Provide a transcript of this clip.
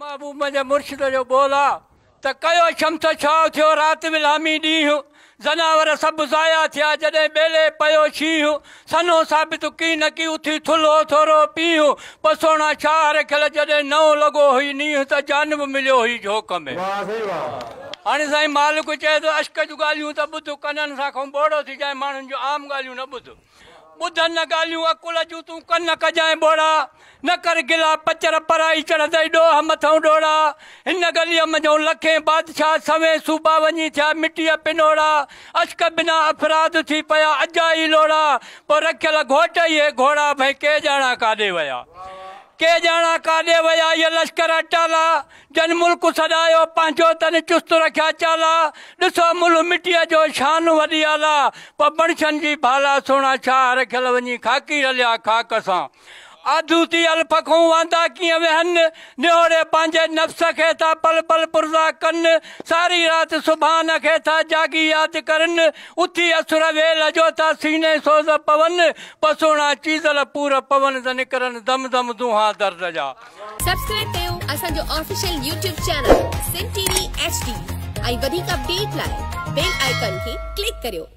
महबूब मुझे मुर्शिद जो ॿोला त कयो शम्स छा थियो राति विलामी ॾींहुं जनावर सब ज़ाया थिया जॾहिं बेले पियो शींहुं सनो साबित की न की उथी थुल्हो थोरो पीहूं पसोणा शाहर खिल जॾहिं नओं लॻो हुई नीह त जानब मिलियो हुई झोंक में हाणे साईं मालिक चए थो अश्क जूं ॻाल्हियूं त ॿुध कननि सां खां बोड़ो थी जाए माण्हुनि जूं आम ॻाल्हियूं न ॿुध ॿुधनि न ॻाल्हियूं अकुल जूं तूं ॿोड़ा न कर गिला पचर पराई चढ़ंदई ॾोह मथां ॾोड़ा हिन गलीअ मो लखे बादशाह सवें सूबा वञी थिया मिटीअ पिनोड़ा अश्क बिना अफराद थी पिया अजा ई लोड़ा पोइ रखियल घोट ई घोड़ा भई के ॼणा काॾे विया के ॼाणा काॾे विया इहे लश्कर अटाला जन मुल्क सॼायो पंहिंजो तन चुस्त रखा चाला ॾिसो मुल मिटीअ जो शान वॾी आला पर जी भाला सुहिणा छा रखियल वञी खाकी हलिया खाक सा अदूती अलफखों वांदा कीअं वेहनि निहोरे पांजे नफ़्स के था पल पल पुरज़ा कन सारी रात सुभान के था जागी याद करन उठी असुर वेल जो था सीने सोज़ पवन पसोणा चीज़ल पूरा पवन त निकिरनि दम दम दुहा दर्द जा सब्सक्राइब कयो जो ऑफिशियल YouTube चैनल सिन टीवी आई ऐं वधीक अपडेट लाए बेल आइकन खे क्लिक करियो